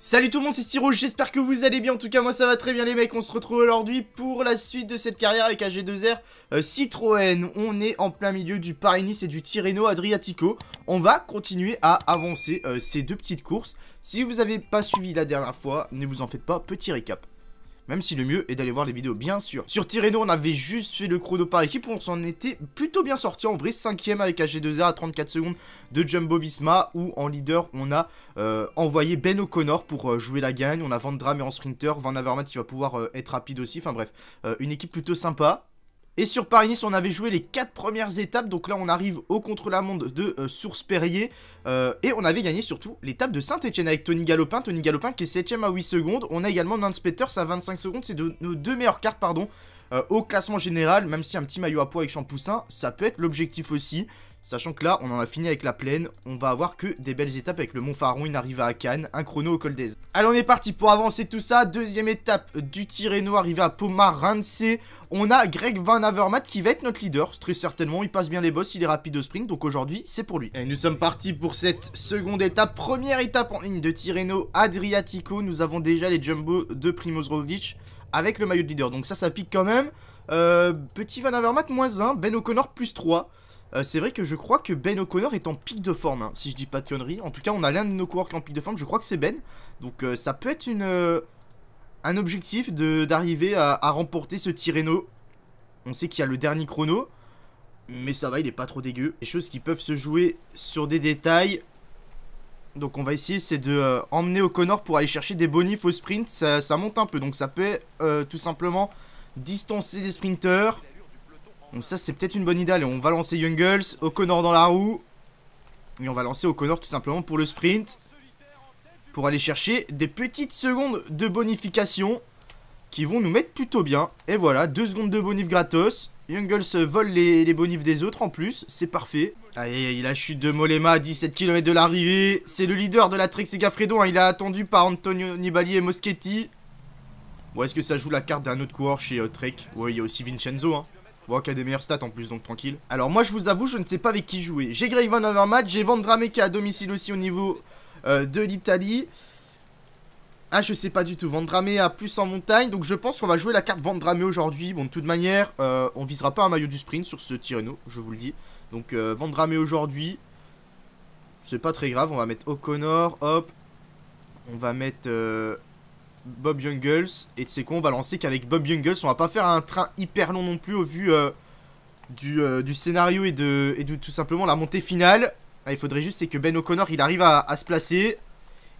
Salut tout le monde, c'est Styro, j'espère que vous allez bien, en tout cas moi ça va très bien les mecs, on se retrouve aujourd'hui pour la suite de cette carrière avec AG2R euh, Citroën, on est en plein milieu du Paris-Nice et du Tirreno Adriatico, on va continuer à avancer euh, ces deux petites courses, si vous n'avez pas suivi la dernière fois, ne vous en faites pas, petit récap. Même si le mieux est d'aller voir les vidéos, bien sûr. Sur Tireno, on avait juste fait le chrono par équipe, on s'en était plutôt bien sorti. En vrai, 5ème avec AG2A à 34 secondes de Jumbo Visma, où en leader, on a euh, envoyé Ben O'Connor pour euh, jouer la gagne. On a Van et en sprinter, Van Avermaet qui va pouvoir euh, être rapide aussi. Enfin bref, une équipe plutôt sympa. Et sur Paris-Nice, on avait joué les 4 premières étapes. Donc là, on arrive au contre-la-montre de euh, Source-Perrier. Euh, et on avait gagné surtout l'étape de Saint-Etienne avec Tony Galopin. Tony Galopin qui est 7ème à 8 secondes. On a également Nance Peters à 25 secondes. C'est de nos deux meilleures cartes, pardon. Euh, au classement général, même si un petit maillot à poids avec Champoussin, ça peut être l'objectif aussi. Sachant que là, on en a fini avec la plaine, on va avoir que des belles étapes avec le Mont faron une arrivée à Cannes, un chrono au col des... Allez, on est parti pour avancer tout ça. Deuxième étape du Tirreno, arrivé à Ranse. On a Greg Van Avermaet qui va être notre leader, très certainement. Il passe bien les boss, il est rapide au sprint, donc aujourd'hui, c'est pour lui. Et nous sommes partis pour cette seconde étape. Première étape en ligne de Tirreno Adriatico. Nous avons déjà les jumbo de Primoz Roglic avec le maillot de leader. Donc ça, ça pique quand même. Euh, petit Van Avermaet, moins 1. Ben O'Connor, plus 3. Euh, c'est vrai que je crois que Ben O'Connor est en pic de forme, hein, si je dis pas de conneries. En tout cas, on a l'un de nos coureurs qui en pic de forme, je crois que c'est Ben. Donc euh, ça peut être euh, un objectif d'arriver à, remporter ce Tireno On sait qu'il y a le dernier chrono, mais ça va, il est pas trop dégueu. Les choses qui peuvent se jouer sur des détails. Donc on va essayer, c'est de emmener O'Connor pour aller chercher des bonifs au sprint. Ça, monte un peu, donc ça peut tout simplement distancer les sprinteurs donc ça c'est peut-être une bonne idée. Allez, on va lancer Youngles, O'Connor dans la roue. Et on va lancer O'Connor tout simplement pour le sprint. Pour aller chercher des petites secondes de bonification qui vont nous mettre plutôt bien. Et voilà, deux secondes de bonif gratos. Youngles vole les, les bonifs des autres en plus, c'est parfait. Allez, a chute de Molema à 17 km de l'arrivée. C'est le leader de la Trek Segafredo, hein. il est attendu par Antonio Nibali et Moschetti. ou est-ce que ça joue la carte d'un autre coureur chez euh, Trek Ouais, il y a aussi Vincenzo, hein. Bon, qui a des meilleures stats en plus, donc tranquille. Alors moi, je vous avoue, je ne sais pas avec qui jouer. J'ai Graven Overmatch, j'ai qui est à domicile aussi au niveau euh, de l'Italie. Ah, je sais pas du tout. Vendramé à plus en montagne. Donc, je pense qu'on va jouer la carte Vendrame aujourd'hui. Bon, de toute manière, on euh, on visera pas un maillot du sprint sur ce Tireno, je vous le dis. Donc, euh, aujourd'hui. C'est pas très grave. On va mettre O'Connor. Hop. On va mettre euh, Bob Jungles Et tu sais quoi, on va lancer qu'avec Bob Youngles. On va pas faire un train hyper long non plus au vu euh, euh, du, scénario et de, et de, tout simplement la montée finale. Ah, il faudrait juste c'est que Ben O'Connor il arrive à, se placer.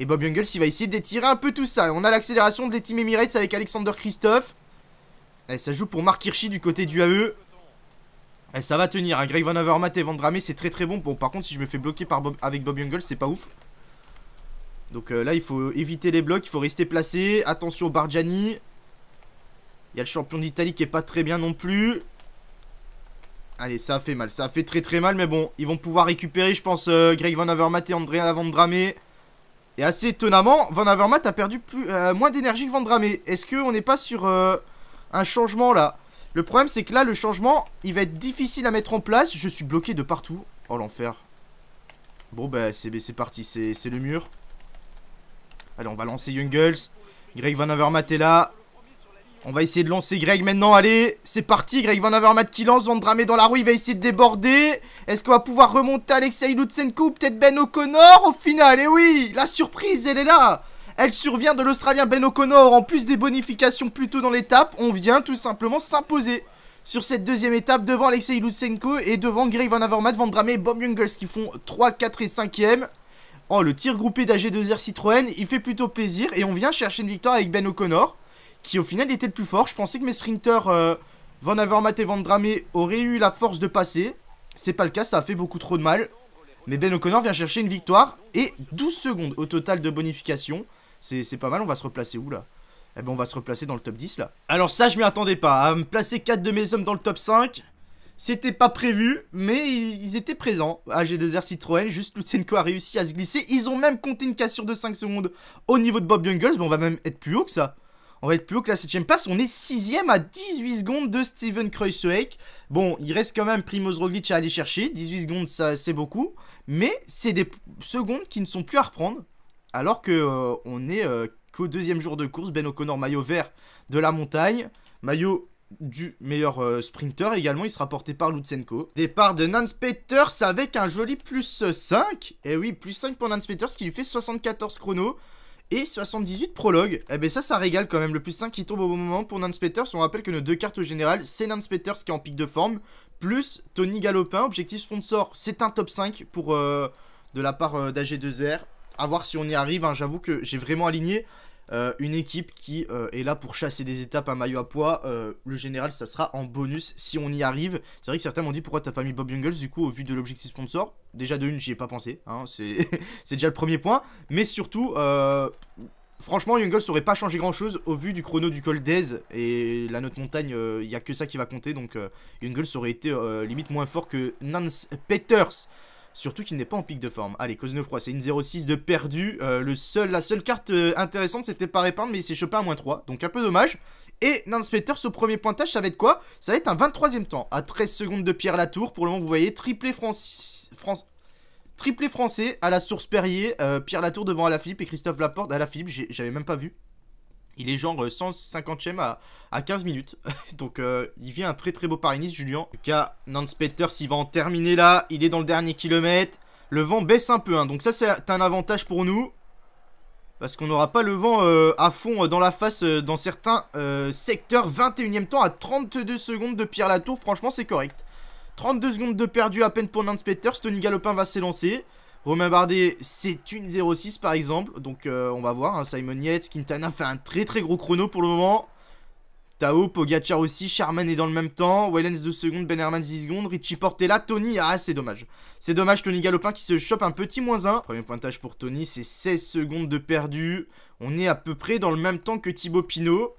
Et Bob Jungles il va essayer d'étirer un peu tout ça. on a l'accélération de Team Emirates avec Alexander Christophe. Et eh, ça joue pour Mark Hirschi du côté du AE. Et eh, ça va tenir. Un hein. Greg Van Avermaet et Vendramé c'est très très bon. Bon par contre si je me fais bloquer par Bob, avec Bob Youngles c'est pas ouf. Donc euh, là, il faut éviter les blocs, il faut rester placé. Attention Barjani. Il y a le champion d'Italie qui est pas très bien non plus. Allez, ça a fait mal, ça a fait très très mal, mais bon, ils vont pouvoir récupérer, je pense, euh, Greg Van Avermaet et Andrea Van Et assez étonnamment, Van Avermaet a perdu euh, moins d'énergie que Van Est-ce qu'on n'est pas sur un changement là Le problème, c'est que là, le changement, il va être difficile à mettre en place. Je suis bloqué de partout. Oh l'enfer. Bon, bah, c'est parti, c'est le mur. Allez, on va lancer Jungles. Greg Van Avermaet est là. On va essayer de lancer Greg maintenant. Allez, c'est parti. Greg Van Avermaet qui lance. Van dans la roue. Il va essayer de déborder. Est-ce qu'on va pouvoir remonter Alexei Lutsenko Peut-être Ben O'Connor au final. Et eh oui, la surprise, elle est là. Elle survient de l'Australien Ben O'Connor. En plus des bonifications plus tôt dans l'étape, on vient tout simplement s'imposer sur cette deuxième étape devant Alexei Lutsenko et devant Greg Van Avermaet, Van et Bob Jungles qui font 3, 4 et 5e. Oh, le tir groupé d'AG2R Citroën, il fait plutôt plaisir. Et on vient chercher une victoire avec Ben O'Connor, qui au final était le plus fort. Je pensais que mes sprinters euh, Van Avermaet et Van Dramé auraient eu la force de passer. C'est pas le cas, ça a fait beaucoup trop de mal. Mais Ben O'Connor vient chercher une victoire et 12 secondes au total de bonification. C'est pas mal, on va se replacer où là Eh ben on va se replacer dans le top 10 là. Alors ça je m'y attendais pas, à hein. me placer 4 de mes hommes dans le top 5. C'était pas prévu, mais ils étaient présents. AG2R Citroën, juste Lutsenko a réussi à se glisser. Ils ont même compté une cassure de 5 secondes au niveau de Bob Jungles. Bon, on va même être plus haut que ça. On va être plus haut que la 7ème place. On est 6ème à 18 secondes de Steven Wake. Bon, il reste quand même Primoz Roglic à aller chercher. 18 secondes, ça c'est beaucoup. Mais c'est des secondes qui ne sont plus à reprendre. Alors qu'on euh, est euh, qu'au deuxième jour de course. Ben O'Connor, maillot vert de la montagne. Maillot du meilleur euh, sprinter également, il sera porté par Lutsenko. Départ de Nance avec un joli plus 5. Et eh oui, plus 5 pour Nance qui lui fait 74 chrono et 78 prologue. Eh ben ça, ça régale quand même. Le plus 5 qui tombe au bon moment pour Nance On rappelle que nos deux cartes au général, c'est Nance qui est en pic de forme, plus Tony Galopin. Objectif sponsor, c'est un top 5 pour, euh, de la part euh, d'AG2R. A voir si on y arrive, hein. j'avoue que j'ai vraiment aligné euh, une équipe qui euh, est là pour chasser des étapes à maillot à poids. Euh, le général, ça sera en bonus si on y arrive. C'est vrai que certains m'ont dit pourquoi t'as pas mis Bob Jungles du coup au vu de l'objectif sponsor. Déjà de une, j'y ai pas pensé. Hein, c'est déjà le premier point. Mais surtout, franchement, Jungles aurait pas changé grand chose au vu du chrono du col d'Aise. Et la note montagne, il y a que ça qui va compter. Donc Jungles aurait été limite moins fort que Nance Peters. Surtout qu'il n'est pas en pic de forme. Allez, cause 9 c'est une 0-6 de perdu. Euh, le seul, la seule carte euh, intéressante, c'était par épingle, mais il s'est chopé à moins 3. Donc un peu dommage. Et l'inspecteur, ce premier pointage, ça va être quoi Ça va être un 23ème temps. À 13 secondes de Pierre Latour. Pour le moment, vous voyez, triplé France... Triplé français à la source Perrier, euh, Pierre Latour devant Alaphilippe et Christophe Laporte. à Alaphilippe, j'avais même pas vu. Il est genre 150 euh, e à, 15 minutes. Donc euh, il vient un très très beau Paris-Nice, Julien. tout cas, Nance il va en terminer là. Il est dans le dernier kilomètre. Le vent baisse un peu. Hein. Donc ça, c'est un avantage pour nous. Parce qu'on n'aura pas le vent euh, à fond dans la face dans certains secteurs. 21 e temps à 32 secondes de Pierre Latour. Franchement, c'est correct. 32 secondes de perdu à peine pour Nance Peters. Tony Galopin va s'élancer. Romain Bardet, c'est une 06 par exemple. Donc euh, on va voir. Hein. Simon Yates, Quintana fait un très très gros chrono pour le moment. Tao, Pogacar aussi, Charman est dans le même temps, Waylands 2 secondes, Ben Herman 10 secondes, Richie Portella, Tony, ah c'est dommage. C'est dommage, Tony Galopin qui se chope un petit moins 1. Premier pointage pour Tony, c'est 16 secondes de perdu. On est à peu près dans le même temps que Thibaut Pinot.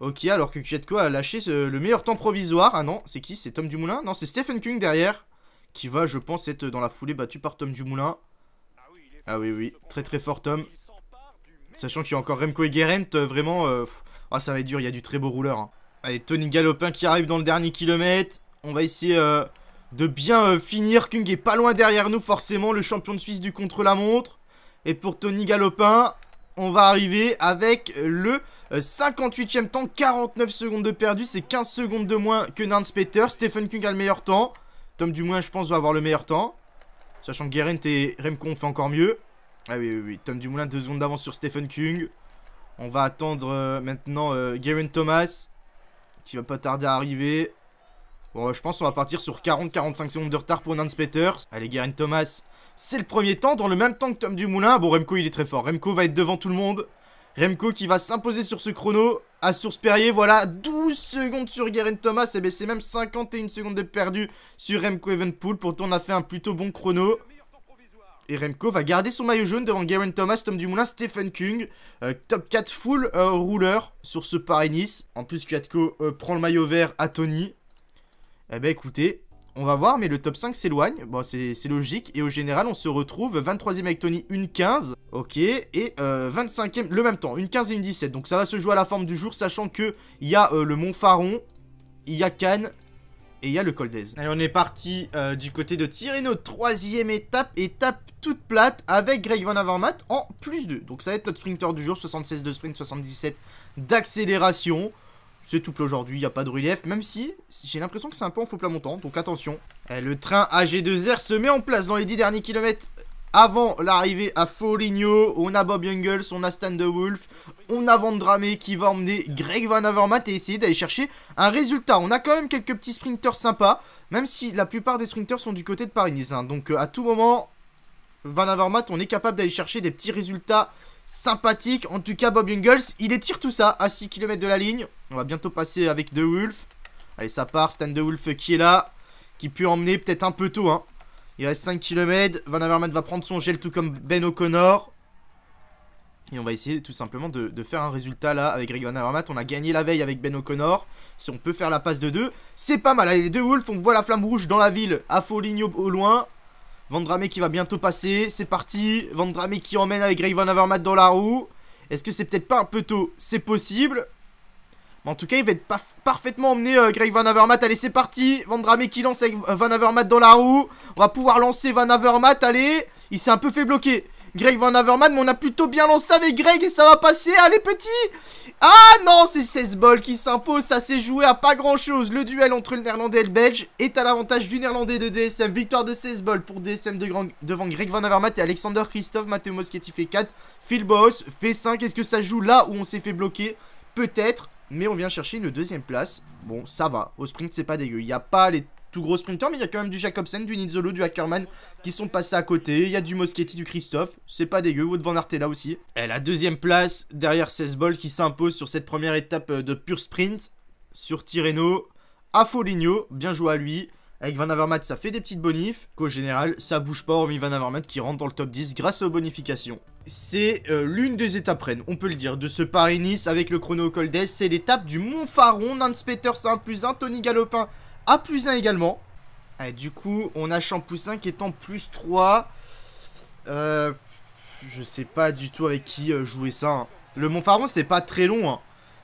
Ok, alors que Kwiatko a lâché le meilleur temps provisoire. Ah non, c'est qui C'est Tom Dumoulin Non, c'est Stephen King derrière qui va, je pense, être dans la foulée battue par Tom Dumoulin. Ah oui, oui, très très fort Tom. Sachant qu'il y a encore Remco et Gerent, euh, vraiment, euh, ah, ça va être dur, il y a du très beau rouleur. Hein. Allez, Tony Galopin qui arrive dans le dernier kilomètre. On va essayer euh, de bien finir. Kung est pas loin derrière nous, forcément, le champion de Suisse du contre-la-montre. Et pour Tony Galopin, on va arriver avec le 58 e temps, 49 secondes de perdu, c'est 15 secondes de moins que Nance Peter. Stephen Kung a le meilleur temps. Tom Dumoulin, je pense, va avoir le meilleur temps. Sachant que Guérin et ont fait encore mieux. Ah oui, oui, oui. Tom Dumoulin, deux secondes d'avance sur Stephen King. On va attendre euh, maintenant euh, Thomas. Qui va pas tarder à arriver. Bon, je pense qu'on va partir sur 40-45 secondes de retard pour Nance Peters. Allez, Guérin Thomas. C'est le premier temps, dans le même temps que Tom Dumoulin. Bon, Remco, il est très fort. Remco va être devant tout le monde. Remco qui va s'imposer sur ce chrono à source Perrier, voilà 12 secondes sur Garen Thomas et eh bien c'est même 51 secondes de perdu sur Remco Evenpool pourtant on a fait un plutôt bon chrono et Remco va garder son maillot jaune devant Garen Thomas, Tom Dumoulin, Stephen King. Euh, top 4 full euh, rouleur sur ce Paris-Nice. En plus, Kiatko euh, prend le maillot vert à Tony. Eh ben écoutez, on va voir, mais le top 5 s'éloigne. Bon, c'est logique. Et au général, on se retrouve 23ème avec Tony, une 15. Ok. Et 25ème, euh, le même temps, une 15 et une 17. Donc ça va se jouer à la forme du jour, sachant que il y a euh, le Mont il y a Cannes. Et il y a le Coldez. Allez, on est parti euh, du côté de Tirreno. Troisième étape, étape toute plate avec Greg Van Avermaet en plus 2. Donc ça va être notre sprinter du jour, 76 de sprint, 77 d'accélération. C'est tout plat aujourd'hui, il n'y a pas de relief, même si j'ai l'impression que c'est un peu en faux plat montant, donc attention. Eh, le train AG2R se met en place dans les 10 derniers kilomètres avant l'arrivée à Foligno. On a Bob Youngles, on a Stan De Wolf, on a Vandramé qui va emmener Greg Van Avermaet et essayer d'aller chercher un résultat. On a quand même quelques petits sprinters sympas, même si la plupart des sprinters sont du côté de Paris-Nice. Hein. Donc euh, à tout moment, Van Avermaet, on est capable d'aller chercher des petits résultats sympathique. En tout cas, Bob Ingles, il étire tout ça à 6 km de la ligne. On va bientôt passer avec De Wolf. Allez, ça part. Stan De Wolf qui est là, qui peut emmener peut-être un peu tôt. Hein. Il reste 5 km. Van Avermaet va prendre son gel tout comme Ben O'Connor. Et on va essayer tout simplement de, faire un résultat là avec Greg Van Avermaet. On a gagné la veille avec Ben O'Connor. Si on peut faire la passe de 2, c'est pas mal. Allez, les deux Wolf, on voit la flamme rouge dans la ville à Foligno au loin. Vendramé qui va bientôt passer. C'est parti. Vendramé qui emmène avec Greg Van Avermaet dans la roue. Est-ce que c'est peut-être pas un peu tôt C'est possible. en tout cas, il va être parfaitement emmené euh, Greg Van Avermaet. Allez, c'est parti. Vendramé qui lance avec Van Avermaet dans la roue. On va pouvoir lancer Van Avermaet. Allez, il s'est un peu fait bloquer. Greg Van Averman, mais on a plutôt bien lancé avec Greg et ça va passer. Allez, petit Ah non, c'est 16 balles qui s'impose. Ça s'est joué à pas grand-chose. Le duel entre le Néerlandais et le Belge est à l'avantage du Néerlandais de DSM. Victoire de 16 balles pour DSM de devant Greg Van Avermaet et Alexander Christophe. Matteo Moschetti fait 4. Phil Boss fait 5. Est-ce que ça joue là où on s'est fait bloquer Peut-être mais on vient chercher une deuxième place. Bon, ça va. Au sprint, c'est pas dégueu. Il n'y a pas les tout gros sprinter, mais il y a quand même du Jacobsen, du Nizzolo, du Hackerman qui sont passés à côté. Il y a du Moschetti, du Christophe, c'est pas dégueu. Wood Van Arte là aussi. Et la deuxième place derrière 16 balles qui s'impose sur cette première étape euh, de pur sprint sur Tirreno à Foligno. Bien joué à lui. Avec Van Avermaet, ça fait des petites bonifs, qu'au général, ça bouge pas, hormis Van Avermaet qui rentre dans le top 10 grâce aux bonifications. C'est euh, l'une des étapes reines, on peut le dire, de ce Paris-Nice avec le chrono Col C'est l'étape du Montfaron. 1 plus 1, Tony Galopin a plus 1 également. du coup, on a Champoussin qui est en plus 3. Euh, je sais pas du tout avec qui euh, jouer ça. Hein. Le Mont c'est pas très long. Hein.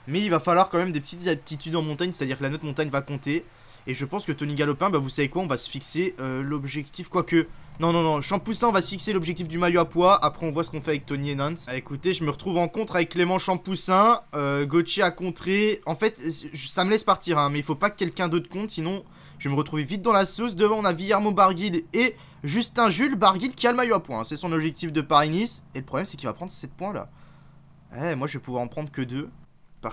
Mais il va falloir quand même des petites aptitudes en montagne. C'est-à-dire que la note montagne va compter. Et je pense que Tony Galopin, bah vous savez quoi, on va se fixer euh, l'objectif, quoique... Non, non, non, Champoussin, on va se fixer l'objectif du maillot à poids. Après, on voit ce qu'on fait avec Tony et Nance. Bah, écoutez, je me retrouve en contre avec Clément Champoussin. Euh, Gauthier a contré. En fait, ça me laisse partir, hein, mais il faut pas que quelqu'un d'autre compte, sinon je vais me retrouver vite dans la sauce. Devant, on a Villarmo Barguil et Justin Jules Barguil qui a le maillot à poids. Hein. C'est son objectif de Paris-Nice. Et le problème, c'est qu'il va prendre 7 points là. Eh, moi, je vais pouvoir en prendre que deux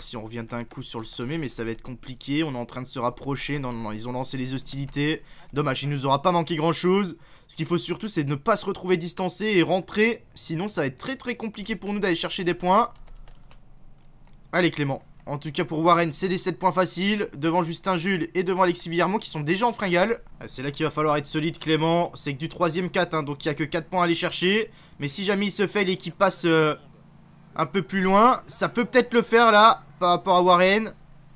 si on revient d'un coup sur le sommet, mais ça va être compliqué. On est en train de se rapprocher. Non, non, non, ils ont lancé les hostilités. Dommage, il nous aura pas manqué grand-chose. Ce qu'il faut surtout, c'est de ne pas se retrouver distancé et rentrer. Sinon, ça va être très très compliqué pour nous d'aller chercher des points. Allez, Clément. En tout cas, pour Warren, c'est des 7 points faciles. Devant Justin Jules et devant Alexis Villarmont qui sont déjà en fringale. Ah, c'est là qu'il va falloir être solide, Clément. C'est que du 3ème 4, hein, donc il n'y a que 4 points à aller chercher. Mais si jamais il se fait et qu'il passe... Euh, un peu plus loin. Ça peut peut-être le faire là, par rapport à Warren.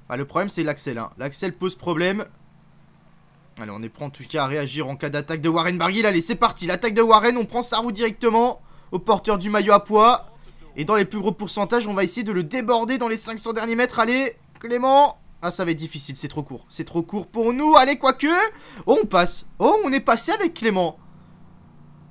Bah, le problème c'est l'Axel. Hein. L'Axel pose problème. Allez, on est prêt en tout cas à réagir en cas d'attaque de Warren Barguil. Allez, c'est parti. L'attaque de Warren, on prend sa roue directement au porteur du maillot à poids. Et dans les plus gros pourcentages, on va essayer de le déborder dans les 500 derniers mètres. Allez, Clément ah, ça va être difficile, c'est trop court. C'est trop court pour nous. Allez, quoique. Oh, on passe. Oh, on est passé avec Clément.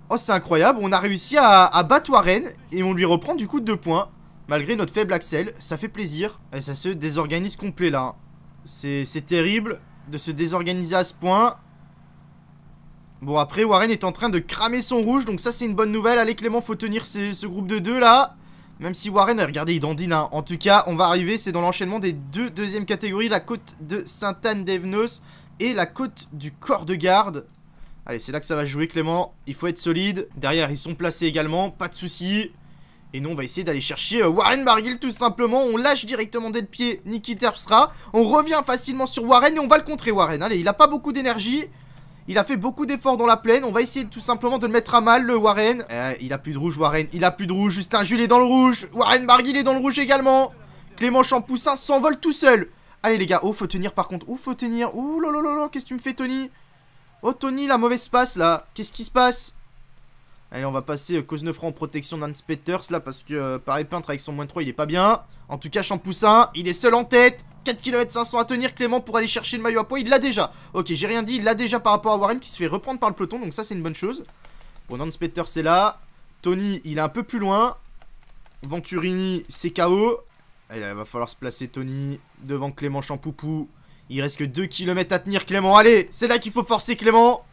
Oh, c'est incroyable, on a réussi à, battre Warren et on lui reprend du coup de points. Malgré notre faible Axel, ça fait plaisir. Et ça se désorganise complet là. Hein. C'est terrible de se désorganiser à ce point. Bon, après, Warren est en train de cramer son rouge, donc ça c'est une bonne nouvelle. Allez Clément, faut tenir ce groupe de deux là. Même si Warren, regardez, il dandine. Hein. En tout cas, on va arriver, c'est dans l'enchaînement des deux deuxièmes catégories, la côte de Sainte-Anne d'Evenos et la côte du corps de garde. Allez, c'est là que ça va jouer, Clément. Il faut être solide. Derrière, ils sont placés également. Pas de soucis. Et nous, on va essayer d'aller chercher euh, Warren Barguil tout simplement. On lâche directement dès le pied Niki Terpstra. On revient facilement sur Warren et on va le contrer, Warren. Allez, il a pas beaucoup d'énergie. Il a fait beaucoup d'efforts dans la plaine. On va essayer tout simplement de le mettre à mal, le Warren. Eh, il a plus de rouge, Warren. Il a plus de rouge. Justin Jules est dans le rouge. Warren Barguil est dans le rouge également. Clément Champoussin s'envole tout seul. Allez, les gars. Oh, faut tenir par contre. Oh, faut tenir. Oh, là, là, là, là. Qu'est-ce que tu me fais, Tony Oh Tony, la mauvaise passe là. Qu'est-ce qui se passe Allez, on va passer euh, cause 9 en protection d'Hans Peters là parce que euh, pareil peintre avec son moins 3, il est pas bien. En tout cas, Champoussin, il est seul en tête. 4 km 500 à tenir Clément pour aller chercher le maillot à poids, il l'a déjà. OK, j'ai rien dit, il l'a déjà par rapport à Warren qui se fait reprendre par le peloton, donc ça c'est une bonne chose. Bon, Nance Peters c'est là. Tony, il est un peu plus loin. Venturini, c'est KO. Allez, il va falloir se placer Tony devant Clément Champoupou. Il reste que 2 km à tenir, Clément. Allez, c'est là qu'il faut forcer, Clément.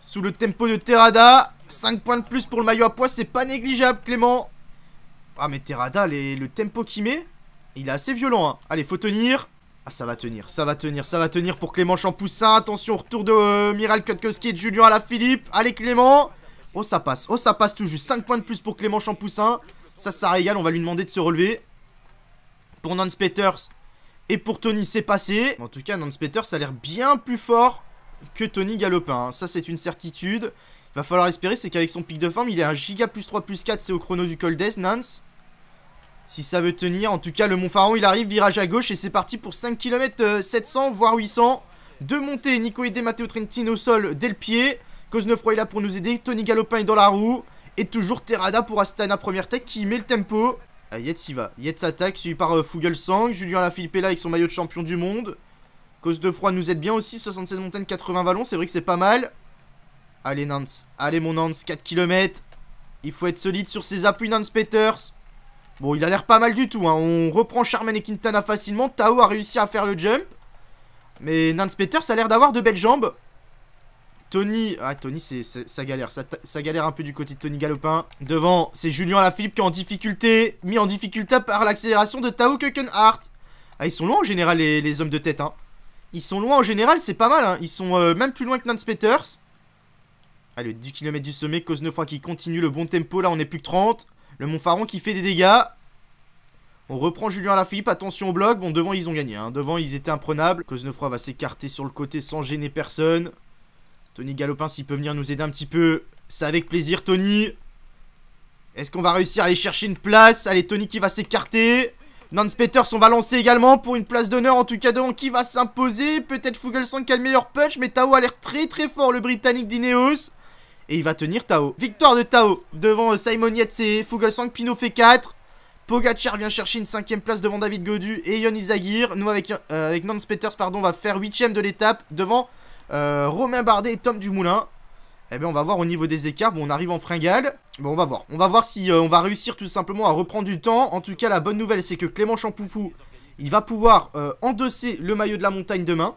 Sous le tempo de Terada. 5 points de plus pour le maillot à poids, c'est pas négligeable, Clément. Ah, mais Terada, le tempo qu'il met, il est assez violent. Hein. Allez, faut tenir. Ah, ça va tenir, ça va tenir, ça va tenir pour Clément Champoussin. Attention, retour de euh, Miral Kotkowski et de Julien à la Philippe. Allez, Clément. Oh, ça passe. Oh, ça passe tout juste. 5 points de plus pour Clément Champoussin. Ça, ça régale. On va lui demander de se relever. Pour Nance Peters, et pour Tony, c'est passé. En tout cas, Nance ça a l'air bien plus fort que Tony Galopin. Hein. Ça, c'est une certitude. Il va falloir espérer, c'est qu'avec son pic de forme, il est un giga plus 3 plus 4, c'est au chrono du Col des Nance. Si ça veut tenir, en tout cas, le Montfaron, il arrive, virage à gauche, et c'est parti pour 5 km 700, voire 800. Deux montées, Nico et Matteo Trentin au sol, dès le pied. Cosnefroy là pour nous aider, Tony Galopin est dans la roue. Et toujours Terrada pour Astana Première Tech qui met le tempo. Ah, Yetz y va. Yetz attaque, suivi par euh, Sang. Julien là avec son maillot de champion du monde. Cause de froid nous aide bien aussi. 76 montagnes, 80 vallons. C'est vrai que c'est pas mal. Allez, Nance. Allez, mon Nance. 4 km. Il faut être solide sur ses appuis, Nance Peters. Bon, il a l'air pas mal du tout. Hein. On reprend Charmaine et Quintana facilement. Tao a réussi à faire le jump. Mais Nance Peters a l'air d'avoir de belles jambes. Tony, ah, Tony, c'est ça galère. Ça, galère un peu du côté de Tony Galopin. Devant, c'est Julien Lafilippe qui est en difficulté, mis en difficulté par l'accélération de Tao Kokenhart. Ah, ils sont loin en général, les, les hommes de tête. Hein. Ils sont loin en général, c'est pas mal. Hein. Ils sont euh, même plus loin que Nance Peters. Allez, 10 km du sommet, cause qui continue le bon tempo. Là, on est plus que 30. Le Montfaron qui fait des dégâts. On reprend Julien Lafilippe, attention au bloc. Bon, devant, ils ont gagné. Hein. Devant, ils étaient imprenables. Cause va s'écarter sur le côté sans gêner personne. Tony Galopin, s'il peut venir nous aider un petit peu, c'est avec plaisir, Tony. Est-ce qu'on va réussir à aller chercher une place Allez, Tony qui va s'écarter. Nance Peters, on va lancer également pour une place d'honneur, en tout cas devant qui va s'imposer. Peut-être Fuglesang qui a le meilleur punch, mais Tao a l'air très très fort, le Britannique d'Ineos. Et il va tenir Tao. Victoire de Tao devant euh, Simon Yates et Fuglesang. Pino fait 4. Pogacar vient chercher une cinquième place devant David Godu et Yon Izagir. Nous, avec, euh, avec pardon, on va faire huitième de l'étape devant euh, Romain Bardet et Tom Dumoulin. Eh bien, on va voir au niveau des écarts. Bon, on arrive en fringale. Bon, on va voir. On va voir si euh, on va réussir tout simplement à reprendre du temps. En tout cas, la bonne nouvelle, c'est que Clément Champoupou, il va pouvoir euh, endosser le maillot de la montagne demain.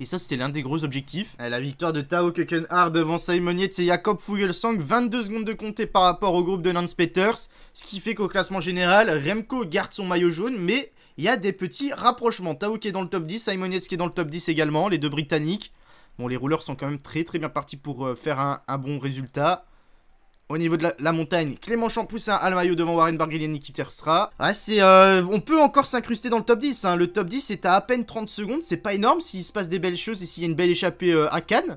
Et ça, c'était l'un des gros objectifs. Eh, la victoire de Tao Kökenhard devant Simoniet et Jacob Fugelsang. 22 secondes de compté par rapport au groupe de Nance Peters. Ce qui fait qu'au classement général, Remco garde son maillot jaune, mais il y a des petits rapprochements. Tao qui est dans le top 10, Simon Yates qui est dans le top 10 également, les deux Britanniques. Bon, les rouleurs sont quand même très très bien partis pour euh, faire un, bon résultat. Au niveau de la, montagne, Clément Champoussin à devant Warren Barguiliani et Terstra Ah, c'est, euh, on peut encore s'incruster dans le top 10. Hein. Le top 10 c'est à à peine 30 secondes, c'est pas énorme s'il se passe des belles choses et s'il y a une belle échappée euh, à Cannes.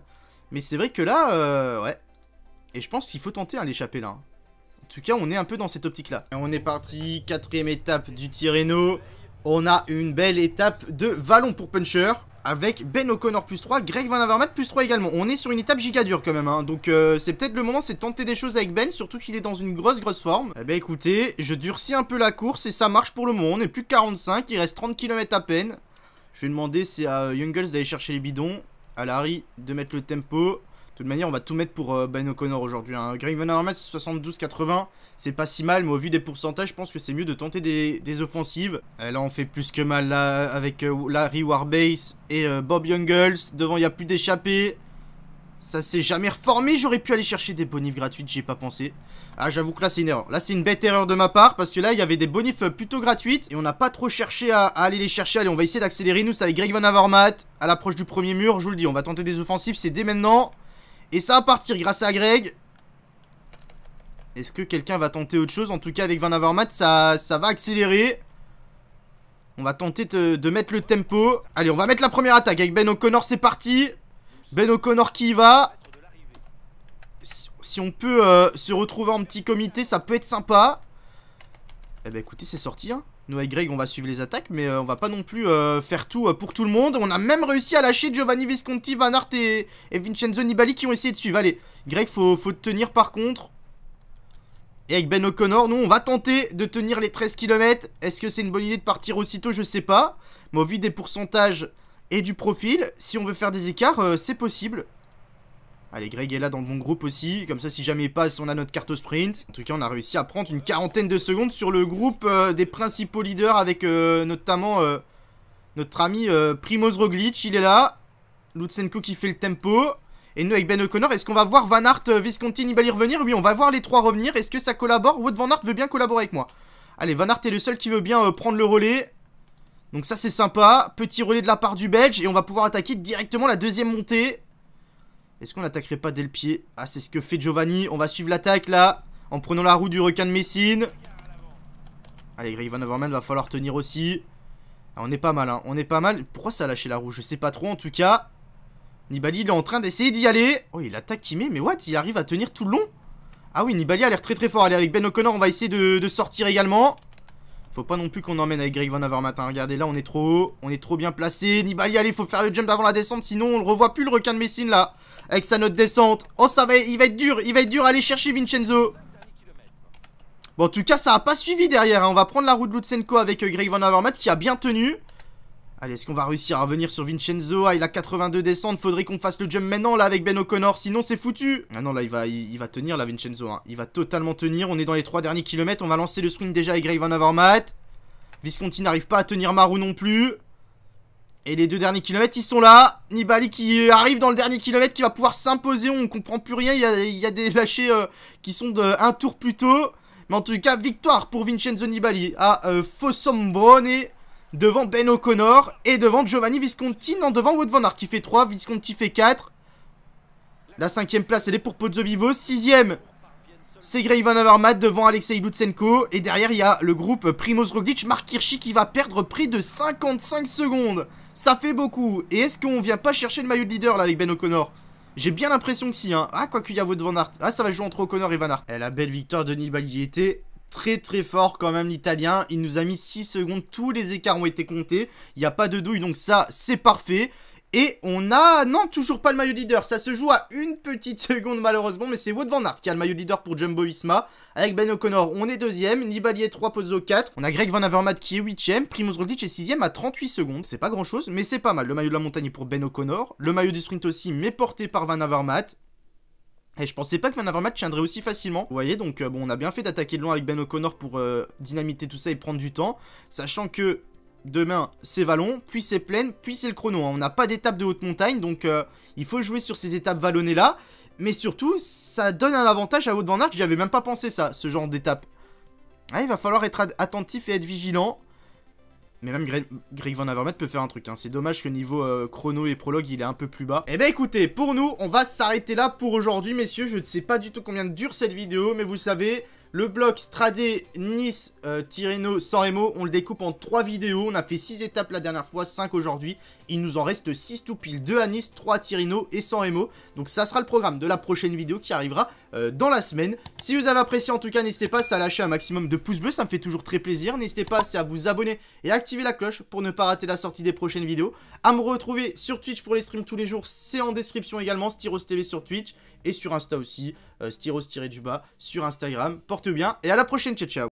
Mais c'est vrai que là, ouais. Et je pense qu'il faut tenter un hein, l'échappée là. Hein. En tout cas, on est un peu dans cette optique là. Et On est parti, quatrième étape du Tirreno. On a une belle étape de Vallon pour Puncher. Avec Ben O'Connor plus 3, Greg Van Avermaet plus 3 également. On est sur une étape giga dure quand même. Hein. Donc euh, c'est peut-être le moment, c'est de tenter des choses avec Ben. Surtout qu'il est dans une grosse grosse forme. Eh ben écoutez, je durcis un peu la course et ça marche pour le moment. On est plus que 45, il reste 30 km à peine. Je vais demander si à Youngles d'aller chercher les bidons. À Larry de mettre le tempo toute manière, on va tout mettre pour euh, Ben O'Connor aujourd'hui. Un Greg Van 72-80, c'est pas si mal, mais au vu des pourcentages, je pense que c'est mieux de tenter des, offensives. Euh, là, on fait plus que mal là, avec euh, Larry Warbase et Bob Youngles. Devant, il n'y a plus d'échappée. Ça s'est jamais reformé, j'aurais pu aller chercher des bonifs gratuits j'y ai pas pensé. Ah, j'avoue que là, c'est une erreur. Là, c'est une bête erreur de ma part, parce que là, il y avait des bonifs plutôt gratuits et on n'a pas trop cherché à, aller les chercher. Allez, on va essayer d'accélérer, nous, ça avec Greg Van Avermaet, à l'approche du premier mur, je vous le dis, on va tenter des offensives, c'est dès maintenant. Et ça va partir grâce à Greg. Est-ce que quelqu'un va tenter autre chose En tout cas, avec Van Avermaet ça, ça va accélérer. On va tenter de, mettre le tempo. Allez, on va mettre la première attaque avec Ben O'Connor. C'est parti. Ben O'Connor qui y va. Si, on peut euh, se retrouver en petit comité, ça peut être sympa. Eh ben écoutez, c'est sorti. Hein. Nous avec Greg on va suivre les attaques mais euh, on va pas non plus euh, faire tout euh, pour tout le monde On a même réussi à lâcher Giovanni Visconti, Van Aert et, Vincenzo Nibali qui ont essayé de suivre Allez Greg faut, faut tenir par contre et avec Ben O'Connor, nous on va tenter de tenir les 13 km. Est-ce que c'est une bonne idée de partir aussitôt Je sais pas. Mais au vu des pourcentages et du profil, si on veut faire des écarts, c'est possible. Allez, Greg est là dans le bon groupe aussi. Comme ça, si jamais il passe, on a notre carte au sprint. En tout cas, on a réussi à prendre une quarantaine de secondes sur le groupe euh, des principaux leaders avec euh, notamment euh, notre ami Primoz Roglic. Il est là. Lutsenko qui fait le tempo. Et nous, avec Ben O'Connor, est-ce qu'on va voir Van Aert, Visconti, Nibali revenir Oui, on va voir les trois revenir. Est-ce que ça collabore Wood Van Aert veut bien collaborer avec moi. Allez, Van Aert est le seul qui veut bien prendre le relais. Donc ça, c'est sympa. Petit relais de la part du Belge. Et on va pouvoir attaquer directement la deuxième montée. Est-ce qu'on n'attaquerait pas dès le pied Ah, c'est ce que fait Giovanni. On va suivre l'attaque, là, en prenant la roue du requin de Messine. Allez, Greg Van Overman, va falloir tenir aussi. Ah, on est pas mal, hein. On est pas mal. Pourquoi ça a lâché la roue Je sais pas trop, en tout cas. Nibali, il est en train d'essayer d'y aller. Oh, il attaque qui met, mais what Il arrive à tenir tout le long Ah oui, Nibali a l'air très très fort. Allez, avec Ben O'Connor, on va essayer de sortir également. Faut pas non plus qu'on emmène avec Greg Van Avermaet. Hein. Regardez, là, on est trop haut. On est trop bien placé. Nibali, allez, faut faire le jump avant la descente. Sinon, on le revoit plus, le requin de Messine, là. Avec sa note descente. Oh, ça va, il va être dur. Il va être dur. aller chercher Vincenzo. Bon, en tout cas, ça a pas suivi derrière. Hein. On va prendre la route de Lutsenko avec euh, Greg Van Avermaet qui a bien tenu. Allez, est-ce qu'on va réussir à revenir sur Vincenzo Ah, il a 82 descentes. Faudrait qu'on fasse le jump maintenant, là, avec Ben O'Connor. Sinon, c'est foutu. Ah non, là, il va, il, va tenir, là, Vincenzo. Hein. Il va totalement tenir. On est dans les 3 derniers kilomètres. On va lancer le sprint déjà avec Gray Van Visconti n'arrive pas à tenir Marou non plus. Et les deux derniers kilomètres, ils sont là. Nibali qui arrive dans le dernier kilomètre, qui va pouvoir s'imposer. On comprend plus rien. Il y a, des lâchés euh, qui sont de un tour plus tôt. Mais en tout cas, victoire pour Vincenzo Nibali à ah, euh, Fossombrone devant Ben O'Connor et devant Giovanni Visconti, non devant Wood Van Aert qui fait 3, Visconti fait 4. La cinquième place elle est pour Pozzo Vivo, sixième c'est Gray Van Avermaet devant Alexei Lutsenko et derrière il y a le groupe Primoz Roglic, Mark Kirchi qui va perdre près de 55 secondes. Ça fait beaucoup. Et est-ce qu'on vient pas chercher le maillot de leader là avec Ben O'Connor j'ai bien l'impression que si, hein. Ah, quoi qu'il y a votre Van Aert. Ah, ça va jouer entre O'Connor et Van Aert. la belle victoire de Nibali était très très fort quand même l'italien. Il nous a mis 6 secondes, tous les écarts ont été comptés. Il n'y a pas de douille, donc ça c'est parfait. Et on a... Non, toujours pas le maillot leader. Ça se joue à une petite seconde malheureusement, mais c'est Wood Van Aert qui a le maillot leader pour Jumbo Visma. Avec Ben O'Connor, on est deuxième. Nibali est 3, Pozzo 4. On a Greg Van Avermaet qui est 8ème. Primoz Roglic est 6ème à 38 secondes. C'est pas grand-chose, mais c'est pas mal. Le maillot de la montagne pour Ben O'Connor. Le maillot du sprint aussi, mais porté par Van Avermaet. Et je pensais pas que Van Avermaet tiendrait aussi facilement. Vous voyez, donc euh, bon, on a bien fait d'attaquer de loin avec Ben O'Connor pour euh, dynamiter tout ça et prendre du temps. Sachant que demain, c'est vallon, puis c'est plaine, puis c'est le chrono. Hein. On n'a pas d'étape de haute montagne, donc euh, il faut jouer sur ces étapes vallonnées-là. Mais surtout, ça donne un avantage à Haute Van Aert. J'avais même pas pensé ça, ce genre d'étape. Hein, il va falloir être attentif et être vigilant. Mais même Greg, Van Avermaet peut faire un truc. Hein. C'est dommage que niveau euh, chrono et prologue, il est un peu plus bas. Eh ben écoutez, pour nous, on va s'arrêter là pour aujourd'hui, messieurs. Je ne sais pas du tout combien de dure cette vidéo, mais vous savez... Le bloc Stradé, Nice, euh, Tirreno, on le découpe en trois vidéos. On a fait 6 étapes la dernière fois, 5 aujourd'hui. Il nous en reste 6 tout pile, 2 à Nice, 3 à Tirino et 100 MO. Donc ça sera le programme de la prochaine vidéo qui arrivera euh, dans la semaine. Si vous avez apprécié en tout cas, n'hésitez pas à lâcher un maximum de pouces bleus, ça me fait toujours très plaisir. N'hésitez pas à vous abonner et activer la cloche pour ne pas rater la sortie des prochaines vidéos. À me retrouver sur Twitch pour les streams tous les jours, c'est en description également, Styros TV sur Twitch et sur Insta aussi, euh, Styros-du-bas sur Instagram. Porte bien et à la prochaine, ciao ciao